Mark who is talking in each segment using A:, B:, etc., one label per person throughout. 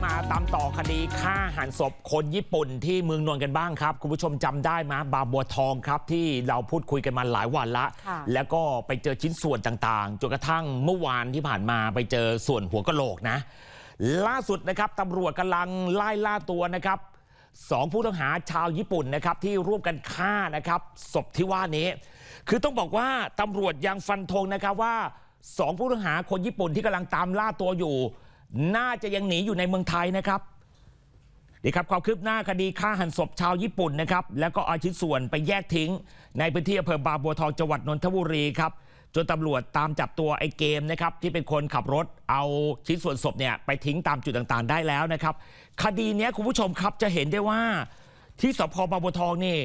A: มาตามต่อคดีฆ่าหันศพคนญี่ปุ่นที่เมืองนนกันบ้างครับ คุณผู้ชมจำได้ไหมบาบัวทองครับ ที่เราพูดคุยกันมาหลายวันละ แล้วก็ไปเจอชิ้นส่วนต่างๆ จนกระทั่งเมื่อวานที่ผ่านมาไปเจอส่วนหัวกะโหลกนะล่าสุดนะครับตำรวจกำลังไล่ล่าตัวนะครับสองผู้ต้องหาชาวญี่ปุ่นนะครับที่ร่วมกันฆ่านะครับ ศพที่ว่านี้ คือต้องบอกว่าตำรวจยังฟันธงนะครับว่าสองผู้ต้องหาคนญี่ปุ่นที่กำลังตามล่าตัวอยู่น่าจะยังหนีอยู่ในเมืองไทยนะครับดีครับความคืบหน้าคดีฆ่าหันศพชาวญี่ปุ่นนะครับ แล้วก็เอาชิ้นส่วนไปแยกทิ้งในพื้นที่อำเภอบางบัวทองจังหวัดนนทบุรีครับจนตำรวจตามจับตัวไอ้เกมนะครับที่เป็นคนขับรถเอาชิ้นส่วนศพเนี่ยไปทิ้งตามจุดต่างๆ ได้แล้วนะครับ คดีนี้คุณผู้ชมครับจะเห็นได้ว่า ที่สพบางบัวทองนี่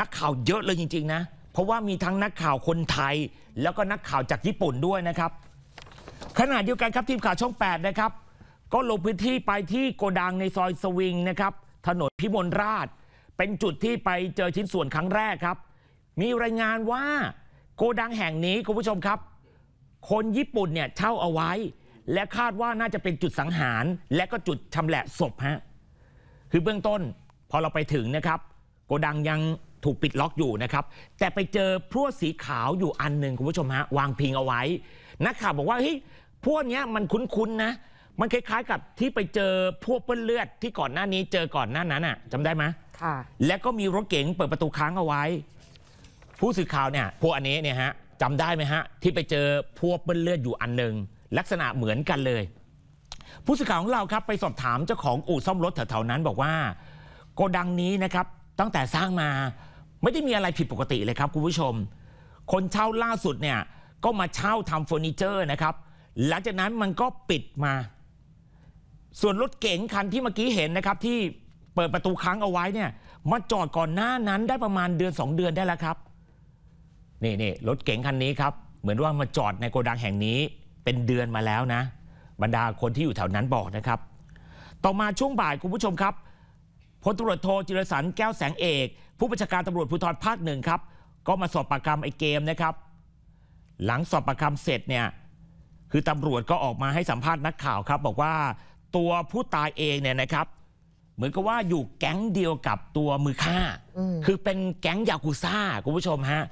A: นักข่าวเยอะเลยจริง ๆนะเพราะว่ามีทั้งนักข่าวคนไทย แล้วก็นักข่าวจากญี่ปุ่นด้วยนะครับขณะเดียวกันครับทีมข่าวช่อง8นะครับก็ลงพื้นที่ไปที่โกดังในซอยสวิงนะครับ ถนนพิมลราช เป็นจุดที่ไปเจอชิ้นส่วนครั้งแรกครับ มีรายงานว่าโกดังแห่งนี้คุณผู้ชมครับ คนญี่ปุ่นเนี่ยเช่าเอาไว้ และคาดว่าน่าจะเป็นจุดสังหาร และก็จุดชำแหละศพฮะคือเบื้องต้นพอเราไปถึงนะครับ โกดังยังถูกปิดล็อกอยู่นะครับ แต่ไปเจอพรั่วสีขาวอยู่อันหนึ่งคุณผู้ชมฮะวางพิงเอาไว้นักข่าวบอกว่าเฮ้ยพวกนี้มันคุ้นๆนะ มันคล้ายๆกับที่ไปเจอพวกเปื้อนเลือดที่ก่อนหน้านี้เจอก่อนหน้านั้นอ่ะจำได้ไหมค่ะแล้วก็มีรถเก๋งเปิดประตูค้างเอาไว้ ผู้สื่อข่าวเนี่ย พวกอันนี้เนี่ยฮะจำได้ไหมฮะที่ไปเจอพวกเปื้อนเลือดอยู่อันหนึ่งลักษณะเหมือนกันเลย ผู้สื่อข่าวของเราครับไปสอบถามเจ้าของอู่ซ่อมรถแถวๆนั้น บอกว่าโกดังนี้นะครับ ตั้งแต่สร้างมาไม่ได้มีอะไรผิดปกติเลยครับคุณผู้ชม คนเช่าล่าสุดเนี่ยก็มาเช่าทำเฟอร์นิเจอร์นะครับหลังจากนั้นมันก็ปิดมา ส่วนรถเก๋งคันที่เมื่อกี้เห็นนะครับที่เปิดประตูค้างเอาไว้เนี่ย มาจอดก่อนหน้านั้นได้ประมาณเดือน 2 เดือนได้แล้วครับ นี่นี่รถเก๋งคันนี้ครับเหมือนว่ามาจอดในโกดังแห่งนี้เป็นเดือนมาแล้วนะ บรรดาคนที่อยู่แถวนั้นบอกนะครับ ต่อมาช่วงบ่ายคุณผู้ชมครับพลตรวจโทจิรสันแก้วแสงเอก ผู้บัญชาการตำรวจภูธรภาคหนึ่งครับ ก็มาสอบปากคำไอ้เกมนะครับหลังสอบประคำเสร็จเนี่ยคือตำรวจก็ออกมาให้สัมภาษณ์นักข่าวครับ บอกว่าตัวผู้ตายเองเนี่ยนะครับ เหมือนกับว่าอยู่แก๊งเดียวกับตัวมือฆ่า คือเป็นแก๊งยากุซ่าคุณผู้ชมฮะ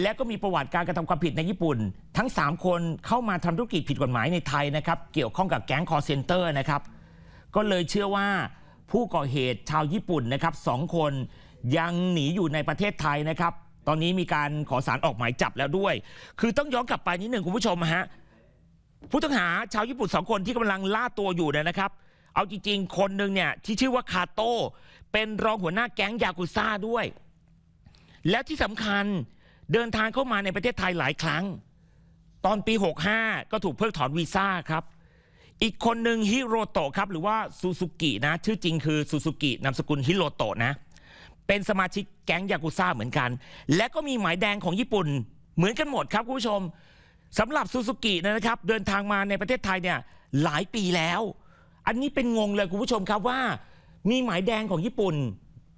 A: และก็มีประวัติการกระทำความผิดในญี่ปุ่น ทั้ง 3 คนเข้ามาทำธุรกิจผิดกฎหมายในไทยนะครับ เกี่ยวข้องกับแก๊งคอเซนเตอร์นะครับ ก็เลยเชื่อว่าผู้ก่อเหตุชาวญี่ปุ่นนะครับสองคนยังหนีอยู่ในประเทศไทยนะครับตอนนี้มีการขอสารออกหมายจับแล้วด้วย คือต้องย้อนกลับไปนิดหนึ่งคุณผู้ชมฮะผู้ต้องหาชาวญี่ปุ่นสองคนที่กำลังล่าตัวอยู่เนี่ยนะครับ เอาจริงๆ คนหนึ่งเนี่ย ที่ชื่อว่าคาโต้เป็นรองหัวหน้าแก๊งยากุซ่าด้วย แล้วที่สำคัญเดินทางเข้ามาในประเทศไทยหลายครั้ง ตอนปี 65 ก็ถูกเพิกถอนวีซ่าครับ อีกคนหนึ่งฮิโรโตะครับหรือว่าซูซูกินะชื่อจริงคือซูซูกินามสกุลฮิโรโตะนะเป็นสมาชิกแก๊งยากุซ่าเหมือนกัน และก็มีหมายแดงของญี่ปุ่นเหมือนกันหมดครับคุณผู้ชมสำหรับซูซูกินะครับ เดินทางมาในประเทศไทยเนี่ยหลายปีแล้ว อันนี้เป็นงงเลยคุณผู้ชมครับว่ามีหมายแดงของญี่ปุ่น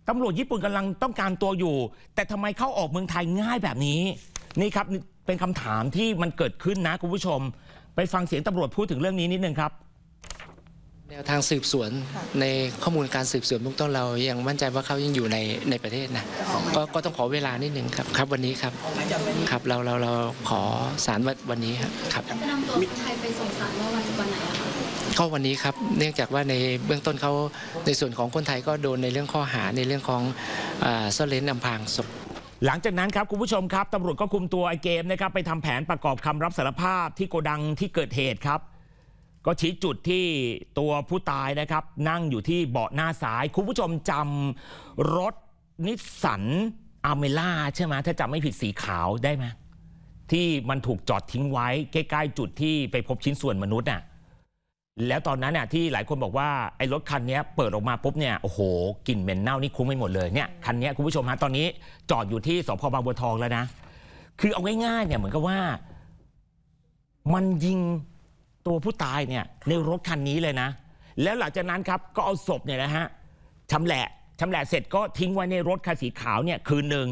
A: ตำรวจญี่ปุ่นกำลังต้องการตัวอยู่ แต่ทำไมเข้าออกเมืองไทยง่ายแบบนี้นี่ครับเป็นคำถามที่มันเกิดขึ้นนะคุณผู้ชม ไปฟังเสียงตำรวจพูดถึงเรื่องนี้นิดนึงครับแนวทางสืบสวนในข้อมูลการสืบสวนเบื้องต้นเรายังมั่นใจว่าเขายังอยู่ในในประเทศนะก็ก็ต้องขอเวลานิดนึงครับครับวันนี้ครับครับเราเราเราขอสารวันวันนี้ครับจะนำตัวคนไทยไปส่งสารว่าวันวันไหนับเขก็วันนี้ครับเนื่องจากว่าในเบื้องต้นเขาในส่วนของคนไทยก็โดนในเรื่องข้อหาในเรื่องของซ่อนเร้นอำพรางศพหลังจากนั้นครับคุณผู้ชมครับตำรวจก็คุมตัวไอเกมนะครับไปทำแผนประกอบคำรับสารภาพที่โกดังที่เกิดเหตุครับก็ชี้จุดที่ตัวผู้ตายนะครับ นั่งอยู่ที่เบาะหน้าซ้าย คุณผู้ชมจำรถนิสสันอเมล่าใช่ไหมถ้าจำไม่ผิดสีขาวได้ไหมที่มันถูกจอดทิ้งไว้ ใกล้ ๆ จุดที่ไปพบชิ้นส่วนมนุษย์น่ะแล้วตอนนั้นน่ะที่หลายคนบอกว่าไอ้รถคันนี้เปิดออกมาปุ๊บเนี่ยโอ้โหกลิ่นเหม็นเน่านี่คุ้มไม่หมดเลยเนี่ยคันนี้คุณผู้ชมฮะตอนนี้ จอดอยู่ที่สพบางบัวทองแล้วนะคือเอาง่ายๆเนี่ยเหมือนกับว่า มันยิงตัวผู้ตายเนี่ยในรถคันนี้เลยนะ แล้วหลังจากนั้นครับก็เอาศพเนี่ยนะฮะชำแหละชำแหละเสร็จก็ทิ้งไว้ในรถคันสีขาวเนี่ยคืนหนึ่ง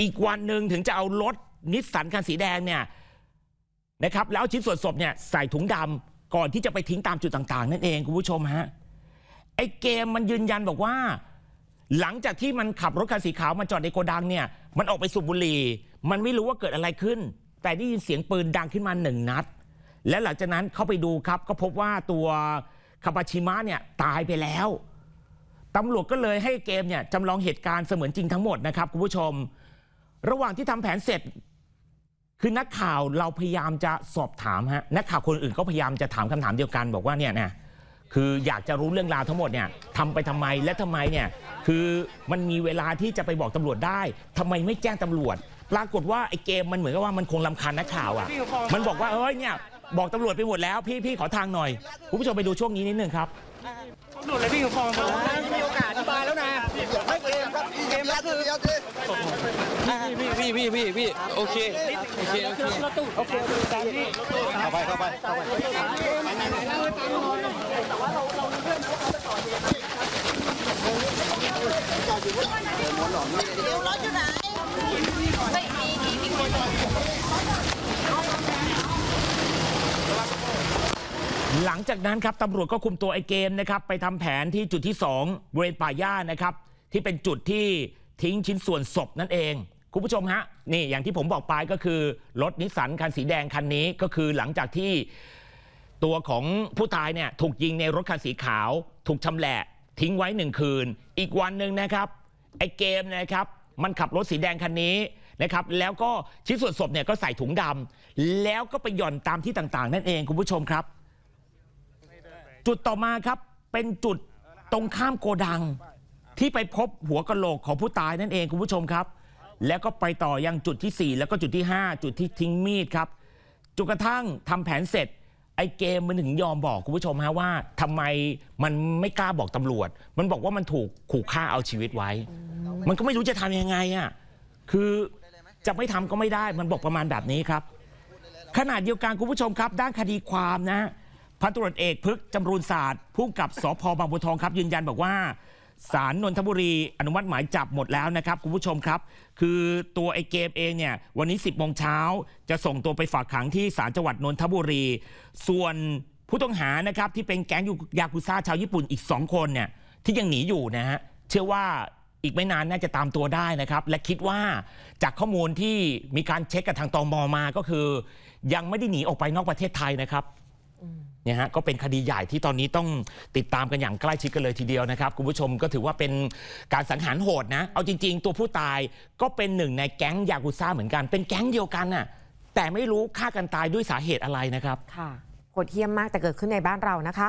A: อีกวันหนึ่งถึงจะเอารถนิสสันคันสีแดงเนี่ยนะครับแล้วชิ้นส่วนศพเนี่ยใส่ถุงดำก่อนที่จะไปทิ้งตามจุดต่างๆ นั่นเองคุณผู้ชมฮะ ไอ้เกมมันยืนยันบอกว่า หลังจากที่มันขับรถคันสีขาวมาจอดในโกดังเนี่ยมันออกไปสูบบุหรี่มันไม่รู้ว่าเกิดอะไรขึ้น แต่ได้ยินเสียงปืนดังขึ้นมาหนึ่งนัดและหลังจากนั้นเข้าไปดูครับก็พบว่าตัวคาบาชิมะเนี่ยตายไปแล้วตำรวจก็เลยให้เกมเนี่ยจำลองเหตุการณ์เสมือนจริงทั้งหมดนะครับคุณผู้ชม ระหว่างที่ทำแผนเสร็จ คือนักข่าวเราพยายามจะสอบถามฮะนักข่าวคนอื่นก็พยายามจะถามคำถามเดียวกันบอกว่าเนี่ยนะคืออยากจะรู้เรื่องราวทั้งหมดเนี่ยทำไปทำไมและทำไมเนี่ยคือมันมีเวลาที่จะไปบอกตำรวจได้ทำไมไม่แจ้งตำรวจ ปรากฏว่าไอ้เกม มันเหมือนกับว่ามันคงลาคาญนักข่าวอะ่ะ มันบอกว่าเอ้ยเนี่ยบอกตำรวจไปหมดแล้วพี่พี่ขอทางหน่อยคุณผู้ชมไปดูช่วงนี้นิดนึงครับ ตำรวจเลยพี่ขอฟงผมมีโอกาสอธิบายแล้วนะไม่เกมครับเกมแล้วคือพี่พี่พี่พี่พี่โอเคโอเคโอเค โอเคเข้าไปเข้าไปเข้าไปแต่ว่าเราเราเพื่อนเขาไปต่อเยอะรถอยู่ไหนไม่มีที่มีคนหลังจากนั้นครับตำรวจก็คุมตัวไอ้เกมนะครับไปทำแผนที่จุดที่2บริเวณป่าหญ้านะครับที่เป็นจุดที่ทิ้งชิ้นส่วนศพนั่นเอง คุณผู้ชมฮะนี่อย่างที่ผมบอกไปก็คือรถนิสสันคันสีแดงคันนี้ก็คือหลังจากที่ ตัวของผู้ตายเนี่ยถูกยิงในรถคันสีขาว ถูกชำแหละทิ้งไว้หนึ่งคืน อีกวันหนึ่งนะครับ ไอ้เกมนะครับมันขับรถสีแดงคันนี้นะครับแล้วก็ชิ้นส่วนศพเนี่ยก็ใส่ถุงดำ แล้วก็ไปหย่อนตามที่ต่างๆ นั่นเอง คุณผู้ชมครับจุดต่อมาครับเป็นจุดตรงข้ามโกดัง ที่ไปพบหัวกะโหลกของผู้ตายนั่นเองคุณผู้ชมครับ แล้วก็ไปต่อยังจุดที่ 4 แล้วก็จุดที่ 5 จุดที่ทิ้งมีดครับจนกระทั่งทำแผนเสร็จ ไอ้เกมมันถึงยอมบอกคุณผู้ชมฮะว่าทำไมมันไม่กล้าบอกตำรวจ มันบอกว่ามันถูกขู่ฆ่าเอาชีวิตไว้ มันก็ไม่รู้จะทำยังไงอ่ะคือจะไม่ทำก็ไม่ได้มันบอกประมาณแบบนี้ครับ ขนาดเดียวกันคุณผู้ชมครับ ด้านคดีความนะพันตรวจเอกพึกจำรูนศาสตร์ผู้กับสพบางบัวทองครับ ยืนยันบอกว่าศาลนนทบุรีอนุมัติหมายจับหมดแล้วนะครับ คุณผู้ชมครับ คือตัวไอ้เกมเองเนี่ยวันนี้ 10บโมงเช้า จะส่งตัวไปฝากขังที่ศาลจังหวัดนนทบุรี ส่วนผู้ต้องหานะครับ ที่เป็นแก๊งยากุซ่าชาวญี่ปุ่นอีก 2 คนเนี่ยที่ยังหนีอยู่นะฮะเชื่อว่าอีกไม่นานน่าจะตามตัวได้นะครับ และคิดว่าจากข้อมูลที่มีการเช็คกับทางตองมอมาก็คือ ยังไม่ได้หนีออกไปนอกประเทศไทยนะครับเนี่ยฮะก็เป็นคดีใหญ่ที่ตอนนี้ต้องติดตามกันอย่างใกล้ชิดกันเลยทีเดียวนะครับคุณผู้ชมก็ถือว่าเป็นการสังหารโหดนะ เอาจริงๆ ตัวผู้ตายก็เป็นหนึ่งในแก๊งยากุซ่าเหมือนกันเป็นแก๊งเดียวกันน่ะแต่ไม่รู้ฆ่ากันตายด้วยสาเหตุอะไรนะครับค่ะโหดเหี้ยมมาก แต่เกิดขึ้นในบ้านเรานะคะ